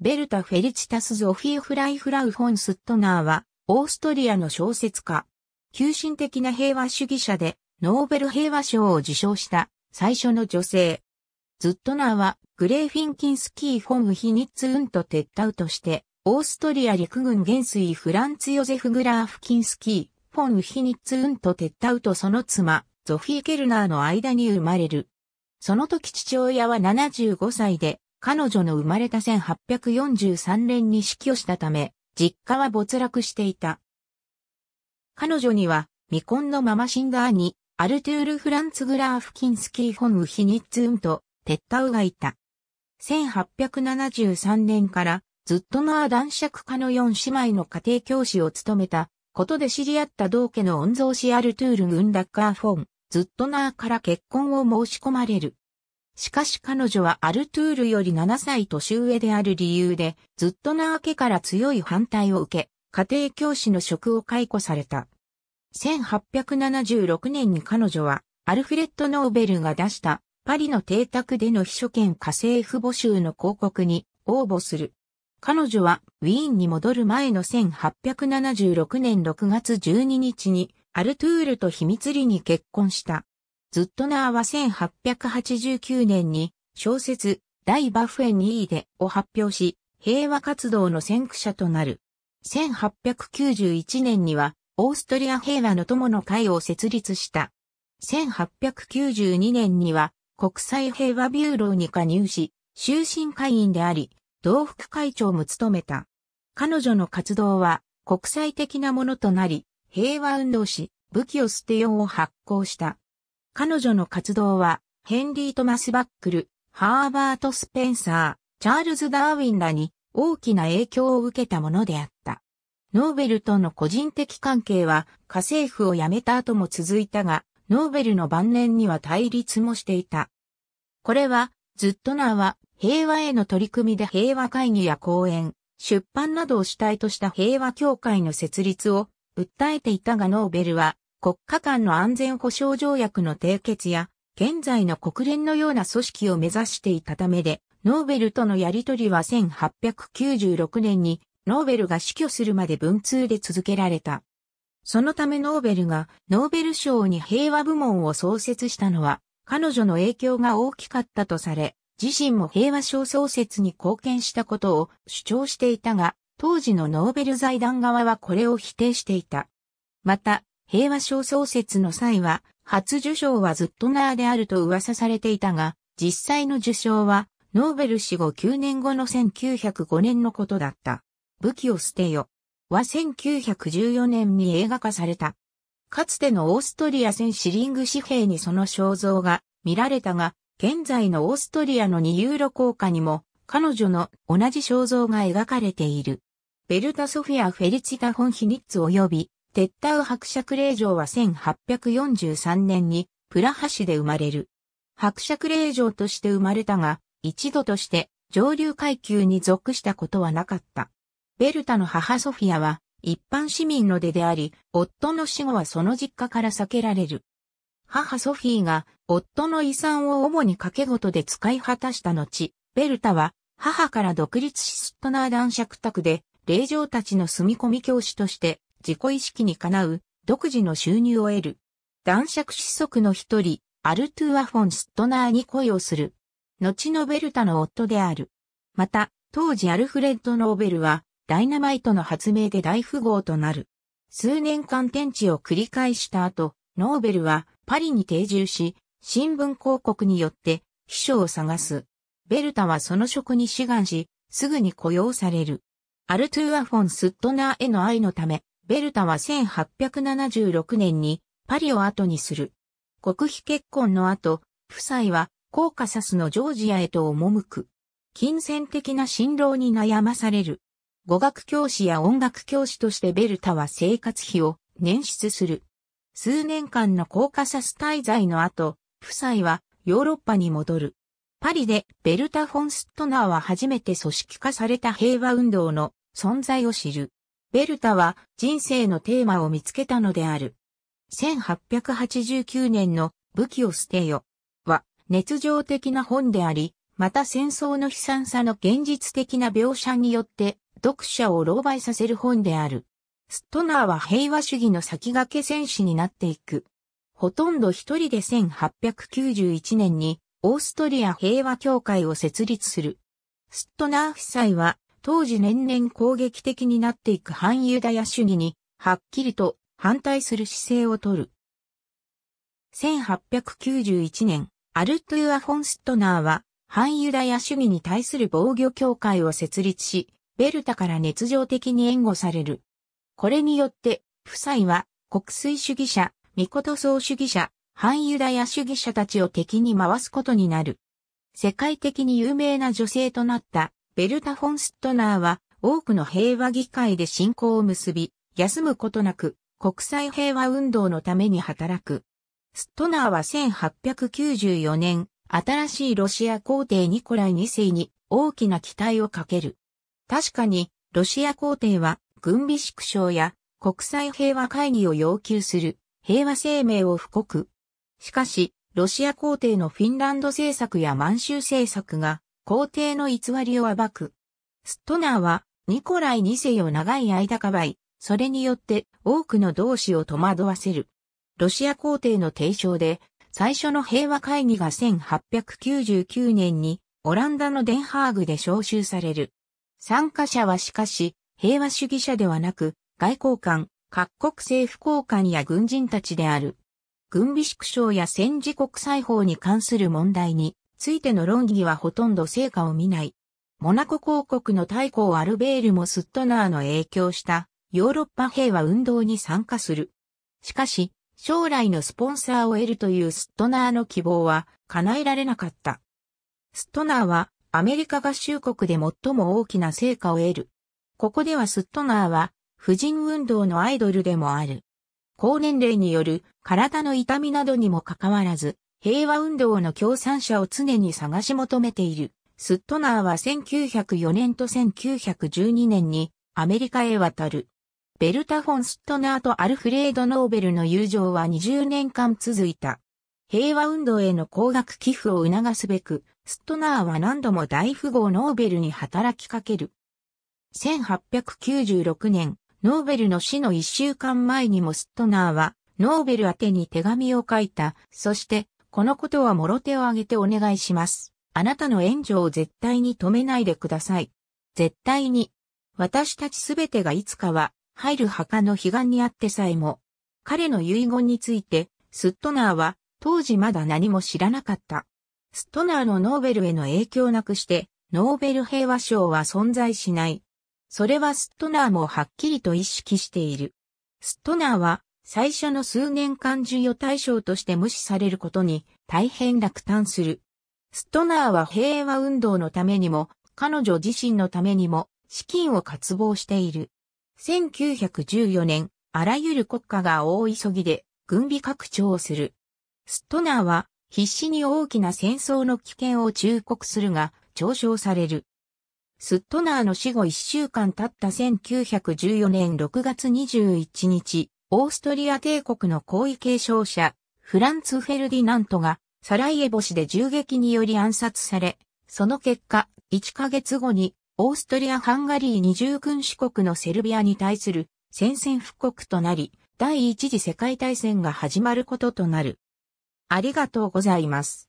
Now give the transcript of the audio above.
ベルタ・フェリチタス・ゾフィー・フライ・フラウ・フォン・スットナーは、オーストリアの小説家。急進的な平和主義者で、ノーベル平和賞を受賞した最初の女性。ズットナーは、グレーフィンキンスキー・フォン・ヒニッツ・ウント・テッタウとして、オーストリア陸軍元帥フランツ・ヨゼフ・グラーフ・キンスキー、フォン・ヒニッツ・ウント・テッタウとその妻、ゾフィー・ケルナーの間に生まれる。その時父親は75歳で、彼女の生まれた1843年に死去したため、実家は没落していた。彼女には、未婚のまま死んだ兄、アルトゥール・フランツ・グラーフ・キンスキー・ホン・ウヒニッツ・ウンと、テッタウがいた。1873年から、ずっとナア男爵家の4姉妹の家庭教師を務めた、ことで知り合った同家の御曹司アルトゥール・ウンダッカー・フォン、ずっとナーから結婚を申し込まれる。しかし彼女はアルトゥールより7歳年上である理由で、ずっとな明けから強い反対を受け、家庭教師の職を解雇された。1876年に彼女は、アルフレッド・ノーベルが出したパリの邸宅での秘書兼家政婦募集の広告に応募する。彼女はウィーンに戻る前の1876年6月12日にアルトゥールと秘密裏に結婚した。ズットナーは1889年に小説大バフェニーデを発表し、平和活動の先駆者となる。1891年にはオーストリア平和の友の会を設立した。1892年には国際平和ビューローに加入し、終身会員であり、同副会長も務めた。彼女の活動は国際的なものとなり、平和運動し、武器を捨てようを発行した。彼女の活動は、ヘンリー・トマス・バックル、ハーバート・スペンサー、チャールズ・ダーウィンらに大きな影響を受けたものであった。ノーベルとの個人的関係は家政婦を辞めた後も続いたが、ノーベルの晩年には対立もしていた。これは、ずっとなーは平和への取り組みで平和会議や講演、出版などを主体とした平和協会の設立を訴えていたがノーベルは国家間の安全保障条約の締結や、現在の国連のような組織を目指していたためで、ノーベルとのやりとりは1896年にノーベルが死去するまで文通で続けられた。そのためノーベルがノーベル賞に平和部門を創設したのは、彼女の影響が大きかったとされ、自身も平和賞創設に貢献したことを主張していたが、当時のノーベル財団側はこれを否定していた。また、平和賞創設の際は、初受賞はずっとナーであると噂されていたが、実際の受賞は、ノーベル死後9年後の1905年のことだった。武器を捨てよ。は1914年に映画化された。かつてのオーストリア戦シリング紙幣にその肖像が見られたが、現在のオーストリアの2ユーロ硬貨にも、彼女の同じ肖像が描かれている。ベルタ・ソフィア・フェリチタ・フォン・ヒニッツ及び絶対伯爵令嬢は1843年にプラハ市で生まれる。伯爵令嬢として生まれたが、一度として上流階級に属したことはなかった。ベルタの母ソフィアは一般市民の出であり、夫の死後はその実家から避けられる。母ソフィーが夫の遺産を主に掛け事で使い果たした後、ベルタは母から独立しスットナー男爵宅で、令嬢たちの住み込み教師として自己意識にかなう、独自の収入を得る。男爵子息の一人、アルトゥーア・フォン・スットナーに恋をする。後のベルタの夫である。また、当時アルフレッド・ノーベルは、ダイナマイトの発明で大富豪となる。数年間天地を繰り返した後、ノーベルはパリに定住し、新聞広告によって秘書を探す。ベルタはその職に志願し、すぐに雇用される。アルトゥーア・フォン・スットナーへの愛のため、ベルタは1876年にパリを後にする。国費結婚の後、夫妻はコーカサスのジョージアへと赴く。金銭的な辛労に悩まされる。語学教師や音楽教師としてベルタは生活費を捻出する。数年間のコーカサス滞在の後、夫妻はヨーロッパに戻る。パリでベルタ・フォン・スットナーは初めて組織化された平和運動の存在を知る。ベルタは人生のテーマを見つけたのである。1889年の武器を捨てよは熱情的な本であり、また戦争の悲惨さの現実的な描写によって読者を狼狽させる本である。ストナーは平和主義の先駆け戦士になっていく。ほとんど一人で1891年にオーストリア平和協会を設立する。ストナー夫妻は当時年々攻撃的になっていく反ユダヤ主義に、はっきりと反対する姿勢をとる。1891年、アルトゥア・フォン・ストナーは、反ユダヤ主義に対する防御協会を設立し、ベルタから熱情的に援護される。これによって、夫妻は、国粋主義者、ミコト総主義者、反ユダヤ主義者たちを敵に回すことになる。世界的に有名な女性となったベルタ・フォン・ストナーは多くの平和議会で信仰を結び、休むことなく国際平和運動のために働く。ストナーは1894年、新しいロシア皇帝ニコライ2世に大きな期待をかける。確かに、ロシア皇帝は軍備縮小や国際平和会議を要求する平和声明を布告。しかし、ロシア皇帝のフィンランド政策や満州政策が皇帝の偽りを暴く。ストナーは、ニコライ2世を長い間かばい、それによって多くの同志を戸惑わせる。ロシア皇帝の提唱で、最初の平和会議が1899年にオランダのデンハーグで招集される。参加者はしかし、平和主義者ではなく、外交官、各国政府交換や軍人たちである。軍備縮小や戦時国際法に関する問題についての論議はほとんど成果を見ない。モナコ公国の太閤アルベールもスットナーの影響したヨーロッパ平和運動に参加する。しかし、将来のスポンサーを得るというスットナーの希望は叶えられなかった。スットナーはアメリカ合衆国で最も大きな成果を得る。ここではスットナーは婦人運動のアイドルでもある。高年齢による体の痛みなどにもかかわらず、平和運動の共産者を常に探し求めている。スットナーは1904年と1912年にアメリカへ渡る。ベルタ・フォン・スットナーとアルフレード・ノーベルの友情は20年間続いた。平和運動への高額寄付を促すべく、スットナーは何度も大富豪ノーベルに働きかける。1896年、ノーベルの死の1週間前にもスットナーは、ノーベル宛てに手紙を書いた。そして、このことはもろ手を挙げてお願いします。あなたの援助を絶対に止めないでください。絶対に。私たちすべてがいつかは、入る墓の悲願にあってさえも。彼の遺言について、スットナーは、当時まだ何も知らなかった。スットナーのノーベルへの影響なくして、ノーベル平和賞は存在しない。それはスットナーもはっきりと意識している。スットナーは最初の数年間授与対象として無視されることに大変落胆する。ストナーは平和運動のためにも、彼女自身のためにも、資金を渇望している。1914年、あらゆる国家が大急ぎで軍備拡張をする。ストナーは必死に大きな戦争の危険を忠告するが、嘲笑される。ストナーの死後1週間経った1914年6月21日、オーストリア帝国の皇位継承者、フランツ・フェルディナントが、サライエボ市で銃撃により暗殺され、その結果、1ヶ月後に、オーストリア・ハンガリー二重軍主国のセルビアに対する宣戦布告となり、第一次世界大戦が始まることとなる。ありがとうございます。